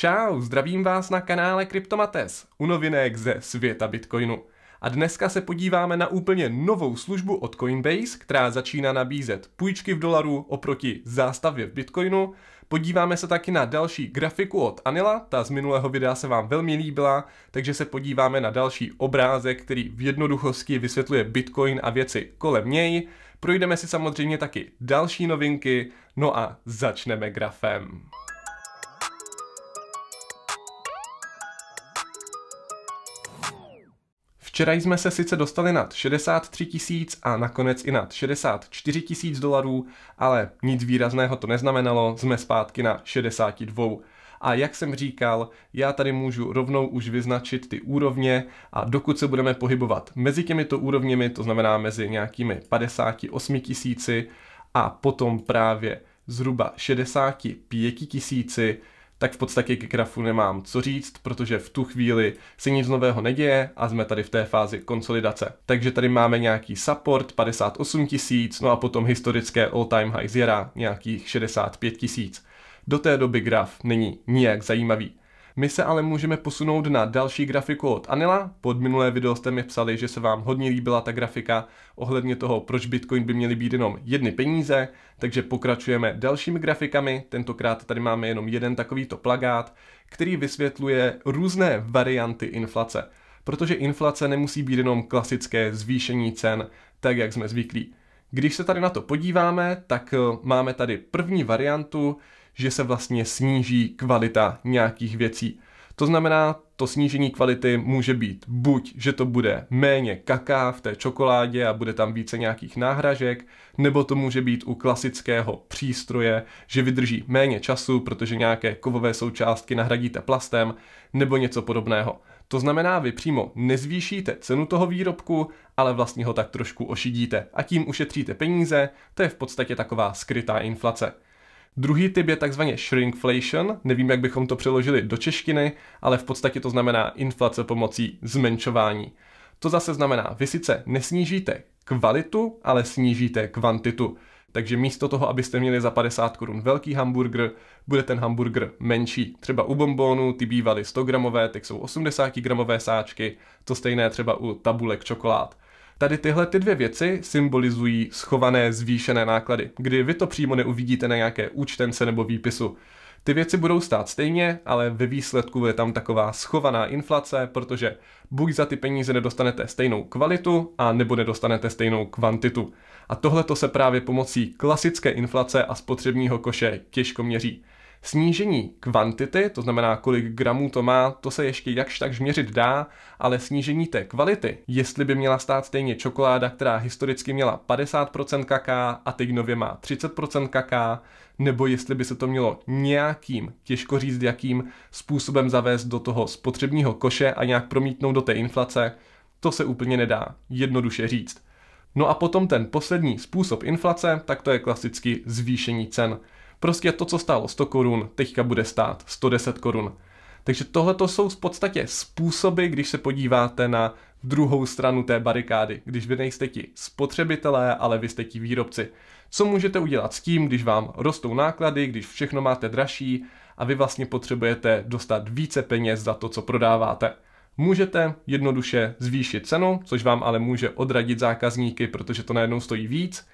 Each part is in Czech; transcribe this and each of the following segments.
Čau, zdravím vás na kanále Kryptomates, u novinek ze světa Bitcoinu. A dneska se podíváme na úplně novou službu od Coinbase, která začíná nabízet půjčky v dolaru oproti zástavě v Bitcoinu. Podíváme se taky na další grafiku od Anila, ta z minulého videa se vám velmi líbila, takže se podíváme na další obrázek, který v jednoduchosti vysvětluje Bitcoin a věci kolem něj. Projdeme si samozřejmě taky další novinky, no a začneme grafem. Včera jsme se sice dostali nad 63 tisíc a nakonec i nad 64 tisíc dolarů, ale nic výrazného to neznamenalo, jsme zpátky na 62. A jak jsem říkal, já tady můžu rovnou už vyznačit ty úrovně a dokud se budeme pohybovat mezi těmito úrovněmi, to znamená mezi nějakými 58 tisíci a potom právě zhruba 65 tisíci, tak v podstatě ke grafu nemám co říct, protože v tu chvíli se nic nového neděje a jsme tady v té fázi konsolidace. Takže tady máme nějaký support 58 tisíc, no a potom historické all-time high zjera nějakých 65 tisíc. Do té doby graf není nijak zajímavý. My se ale můžeme posunout na další grafiku od Anila. Pod minulé video jste mi psali, že se vám hodně líbila ta grafika ohledně toho, proč Bitcoin by měly být jenom jedny peníze, takže pokračujeme dalšími grafikami. Tentokrát tady máme jenom jeden takovýto plagát, který vysvětluje různé varianty inflace. Protože inflace nemusí být jenom klasické zvýšení cen, tak jak jsme zvyklí. Když se tady na to podíváme, tak eh, máme tady první variantu, že se vlastně sníží kvalita nějakých věcí. To znamená, to snížení kvality může být buď, že to bude méně kaká v té čokoládě a bude tam více nějakých náhražek, nebo to může být u klasického přístroje, že vydrží méně času, protože nějaké kovové součástky nahradíte plastem, nebo něco podobného. To znamená, vy přímo nezvýšíte cenu toho výrobku, ale vlastně ho tak trošku ošidíte a tím ušetříte peníze, to je v podstatě taková skrytá inflace. Druhý typ je takzvaně shrinkflation, nevím, jak bychom to přeložili do češtiny, ale v podstatě to znamená inflace pomocí zmenšování. To zase znamená, vy sice nesnížíte kvalitu, ale snížíte kvantitu. Takže místo toho, abyste měli za 50 korun velký hamburger, bude ten hamburger menší. Třeba u bombónů ty bývaly 100 gramové, teď jsou 80 gramové sáčky, to stejné třeba u tabulek čokolád. Tady tyhle ty dvě věci symbolizují schované zvýšené náklady, kdy vy to přímo neuvidíte na nějaké účtence nebo výpisu. Ty věci budou stát stejně, ale ve výsledku je tam taková schovaná inflace, protože buď za ty peníze nedostanete stejnou kvalitu, a nebo nedostanete stejnou kvantitu. A tohle to se právě pomocí klasické inflace a spotřebního koše těžko měří. Snížení kvantity, to znamená kolik gramů to má, to se ještě jakž takž měřit dá, ale snížení té kvality, jestli by měla stát stejně čokoláda, která historicky měla 50% kaká a teď nově má 30% kaká, nebo jestli by se to mělo nějakým, těžko říct jakým, způsobem zavést do toho spotřebního koše a nějak promítnout do té inflace, to se úplně nedá jednoduše říct. No a potom ten poslední způsob inflace, tak to je klasicky zvýšení cen. Prostě to, co stálo 100 korun, teďka bude stát 110 korun. Takže tohle to jsou v podstatě způsoby, když se podíváte na druhou stranu té barikády, když vy nejste ti spotřebitelé, ale vy jste ti výrobci. Co můžete udělat s tím, když vám rostou náklady, když všechno máte dražší a vy vlastně potřebujete dostat více peněz za to, co prodáváte? Můžete jednoduše zvýšit cenu, což vám ale může odradit zákazníky, protože to najednou stojí víc,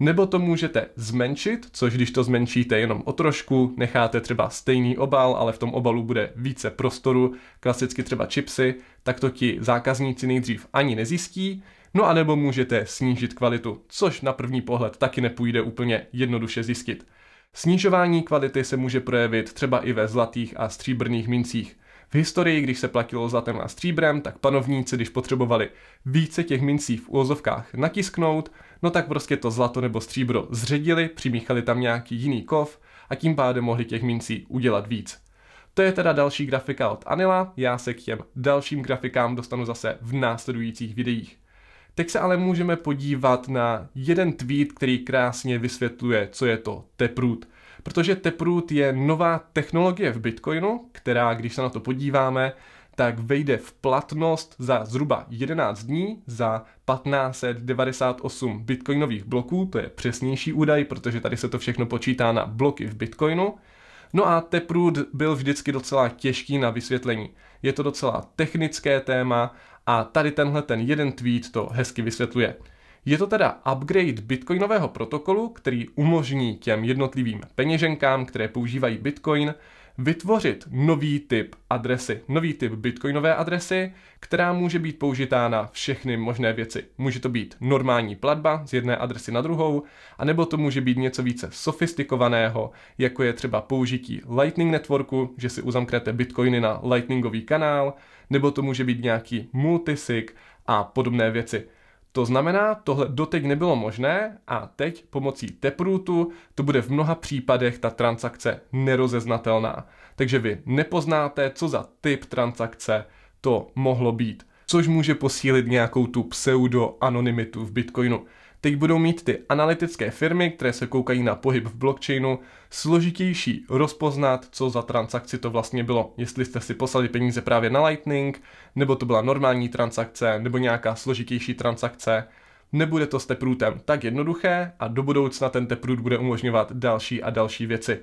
nebo to můžete zmenšit, což když to zmenšíte jenom o trošku, necháte třeba stejný obal, ale v tom obalu bude více prostoru, klasicky třeba chipsy, tak to ti zákazníci nejdřív ani nezjistí, No a nebo můžete snížit kvalitu, což na první pohled taky nepůjde úplně jednoduše zjistit. Snižování kvality se může projevit třeba i ve zlatých a stříbrných mincích. V historii, když se platilo zlatem a stříbrem, tak panovníci, když potřebovali více těch mincí v úvozovkách natisknout, no tak prostě to zlato nebo stříbro zředili, přimíchali tam nějaký jiný kov a tím pádem mohli těch mincí udělat víc. To je teda další grafika od Anila, já se k těm dalším grafikám dostanu zase v následujících videích. Teď se ale můžeme podívat na jeden tweet, který krásně vysvětluje, co je to teprůt. Protože Taproot je nová technologie v Bitcoinu, která, když se na to podíváme, tak vejde v platnost za zhruba 11 dní za 1598 bitcoinových bloků, to je přesnější údaj, protože tady se to všechno počítá na bloky v bitcoinu. No a Taproot byl vždycky docela těžký na vysvětlení. Je to docela technické téma a tady tenhle ten jeden tweet to hezky vysvětluje. Je to teda upgrade bitcoinového protokolu, který umožní těm jednotlivým peněženkám, které používají bitcoin, vytvořit nový typ adresy, nový typ bitcoinové adresy, která může být použitá na všechny možné věci. Může to být normální platba z jedné adresy na druhou, anebo to může být něco více sofistikovaného, jako je třeba použití Lightning Networku, že si uzamknete bitcoiny na Lightningový kanál, nebo to může být nějaký multisig a podobné věci. To znamená, tohle doteď nebylo možné a teď pomocí Taprootu to bude v mnoha případech ta transakce nerozeznatelná. Takže vy nepoznáte, co za typ transakce to mohlo být, což může posílit nějakou tu pseudo-anonymitu v Bitcoinu. Teď budou mít ty analytické firmy, které se koukají na pohyb v blockchainu, složitější rozpoznat, co za transakci to vlastně bylo. Jestli jste si poslali peníze právě na Lightning, nebo to byla normální transakce, nebo nějaká složitější transakce. Nebude to s teprůtem tak jednoduché a do budoucna ten teprút bude umožňovat další a další věci.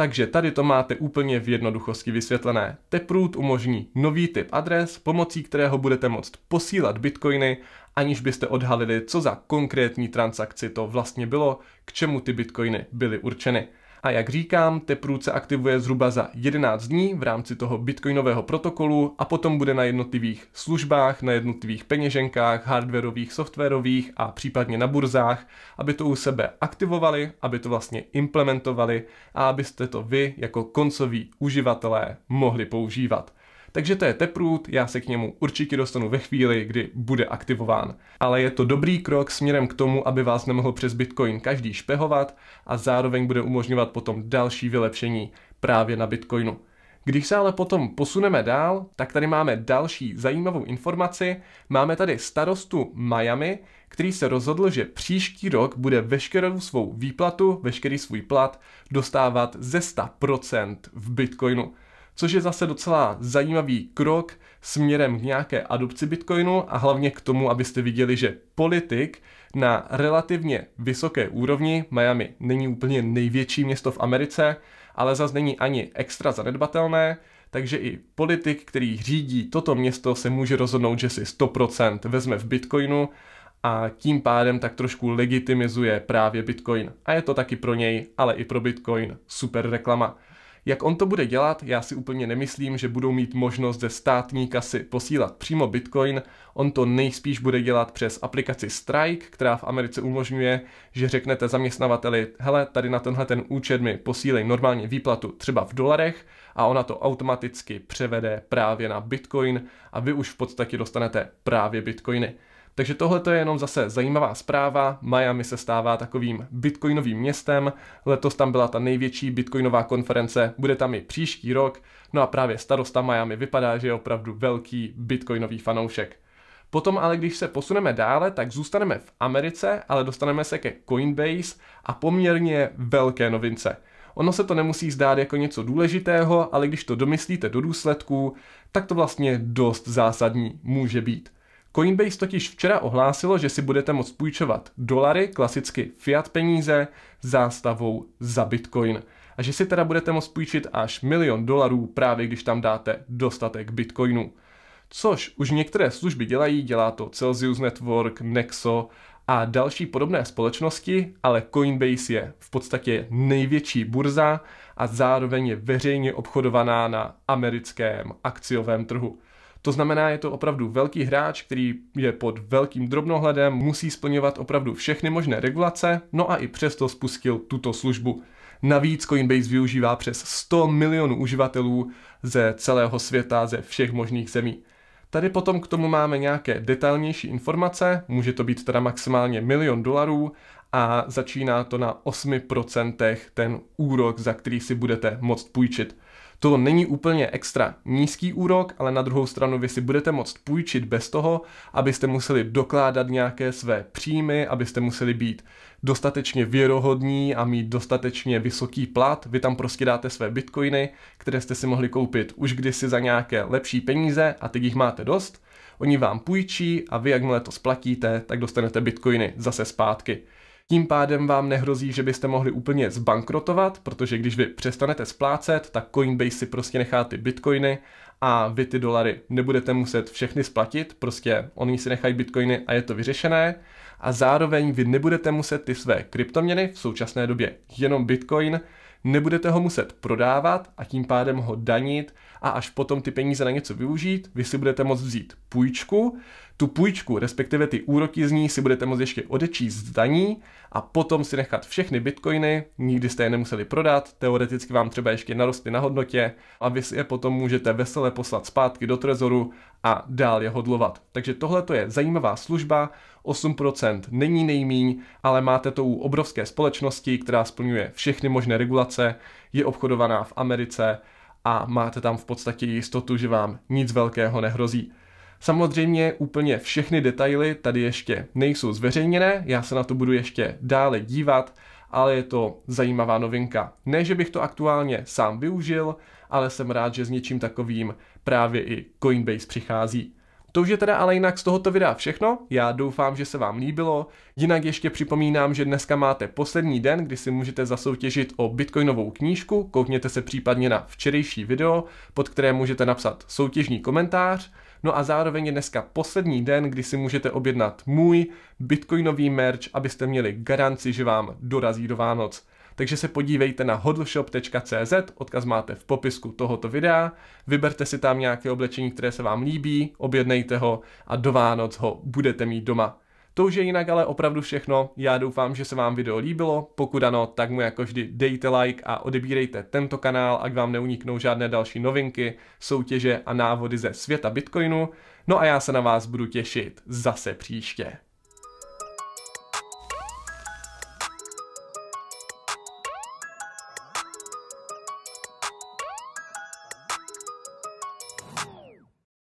Takže tady to máte úplně v jednoduchosti vysvětlené. Taproot umožní nový typ adres, pomocí kterého budete moct posílat bitcoiny, aniž byste odhalili, co za konkrétní transakci to vlastně bylo, k čemu ty bitcoiny byly určeny. A jak říkám, Taproot se aktivuje zhruba za 11 dní v rámci toho bitcoinového protokolu a potom bude na jednotlivých službách, na jednotlivých peněženkách, hardwareových, softwarových a případně na burzách, aby to u sebe aktivovali, aby to vlastně implementovali a abyste to vy jako koncoví uživatelé mohli používat. Takže to je Taproot, já se k němu určitě dostanu ve chvíli, kdy bude aktivován. Ale je to dobrý krok směrem k tomu, aby vás nemohl přes Bitcoin každý špehovat a zároveň bude umožňovat potom další vylepšení právě na Bitcoinu. Když se ale potom posuneme dál, tak tady máme další zajímavou informaci. Máme tady starostu Miami, který se rozhodl, že příští rok bude veškerou svou výplatu, veškerý svůj plat dostávat ze 100% v Bitcoinu což je zase docela zajímavý krok směrem k nějaké adopci Bitcoinu a hlavně k tomu, abyste viděli, že politik na relativně vysoké úrovni, Miami není úplně největší město v Americe, ale zase není ani extra zanedbatelné, takže i politik, který řídí toto město, se může rozhodnout, že si 100% vezme v Bitcoinu a tím pádem tak trošku legitimizuje právě Bitcoin. A je to taky pro něj, ale i pro Bitcoin super reklama. Jak on to bude dělat, já si úplně nemyslím, že budou mít možnost ze státní kasy posílat přímo Bitcoin. On to nejspíš bude dělat přes aplikaci Strike, která v Americe umožňuje, že řeknete zaměstnavateli, hele, tady na tenhle ten účet mi posílej normálně výplatu třeba v dolarech a ona to automaticky převede právě na Bitcoin a vy už v podstatě dostanete právě Bitcoiny. Takže tohle je jenom zase zajímavá zpráva. Miami se stává takovým bitcoinovým městem. Letos tam byla ta největší bitcoinová konference, bude tam i příští rok. No a právě starosta Miami vypadá, že je opravdu velký bitcoinový fanoušek. Potom ale, když se posuneme dále, tak zůstaneme v Americe, ale dostaneme se ke Coinbase a poměrně velké novince. Ono se to nemusí zdát jako něco důležitého, ale když to domyslíte do důsledků, tak to vlastně dost zásadní může být. Coinbase totiž včera ohlásilo, že si budete moct půjčovat dolary, klasicky fiat peníze, zástavou za bitcoin. A že si teda budete moct půjčit až milion dolarů právě když tam dáte dostatek bitcoinů. Což už některé služby dělají, dělá to Celsius Network, Nexo a další podobné společnosti, ale Coinbase je v podstatě největší burza a zároveň je veřejně obchodovaná na americkém akciovém trhu. To znamená, je to opravdu velký hráč, který je pod velkým drobnohledem, musí splňovat opravdu všechny možné regulace, no a i přesto spustil tuto službu. Navíc Coinbase využívá přes 100 milionů uživatelů ze celého světa, ze všech možných zemí. Tady potom k tomu máme nějaké detailnější informace, může to být teda maximálně milion dolarů a začíná to na 8% ten úrok, za který si budete moct půjčit. To není úplně extra nízký úrok, ale na druhou stranu vy si budete moct půjčit bez toho, abyste museli dokládat nějaké své příjmy, abyste museli být dostatečně věrohodní a mít dostatečně vysoký plat. Vy tam prostě dáte své bitcoiny, které jste si mohli koupit už kdysi za nějaké lepší peníze a teď jich máte dost. Oni vám půjčí a vy, jakmile to splatíte, tak dostanete bitcoiny zase zpátky. Tím pádem vám nehrozí, že byste mohli úplně zbankrotovat, protože když vy přestanete splácet, tak Coinbase si prostě nechá ty bitcoiny a vy ty dolary nebudete muset všechny splatit, prostě oni si nechají bitcoiny a je to vyřešené. A zároveň vy nebudete muset ty své kryptoměny, v současné době jenom bitcoin, nebudete ho muset prodávat a tím pádem ho danit a až potom ty peníze na něco využít, vy si budete moct vzít půjčku, tu půjčku, respektive ty úroky z ní, si budete moct ještě odečíst z daní a potom si nechat všechny bitcoiny, nikdy jste je nemuseli prodat, teoreticky vám třeba ještě narostly na hodnotě a vy si je potom můžete vesele poslat zpátky do trezoru a dál je hodlovat. Takže tohle je zajímavá služba, 8% není nejmíň, ale máte to u obrovské společnosti, která splňuje všechny možné regulace, je obchodovaná v Americe a máte tam v podstatě jistotu, že vám nic velkého nehrozí. Samozřejmě úplně všechny detaily tady ještě nejsou zveřejněné, já se na to budu ještě dále dívat, ale je to zajímavá novinka. Ne, že bych to aktuálně sám využil, ale jsem rád, že s něčím takovým právě i Coinbase přichází. To už je teda ale jinak z tohoto videa všechno, já doufám, že se vám líbilo, jinak ještě připomínám, že dneska máte poslední den, kdy si můžete zasoutěžit o bitcoinovou knížku, koukněte se případně na včerejší video, pod které můžete napsat soutěžní komentář, No a zároveň je dneska poslední den, kdy si můžete objednat můj bitcoinový merch, abyste měli garanci, že vám dorazí do Vánoc. Takže se podívejte na hodlshop.cz, odkaz máte v popisku tohoto videa, vyberte si tam nějaké oblečení, které se vám líbí, objednejte ho a do Vánoc ho budete mít doma. To už je jinak ale opravdu všechno. Já doufám, že se vám video líbilo. Pokud ano, tak mu jako vždy dejte like a odebírejte tento kanál, ať vám neuniknou žádné další novinky, soutěže a návody ze světa Bitcoinu. No a já se na vás budu těšit zase příště.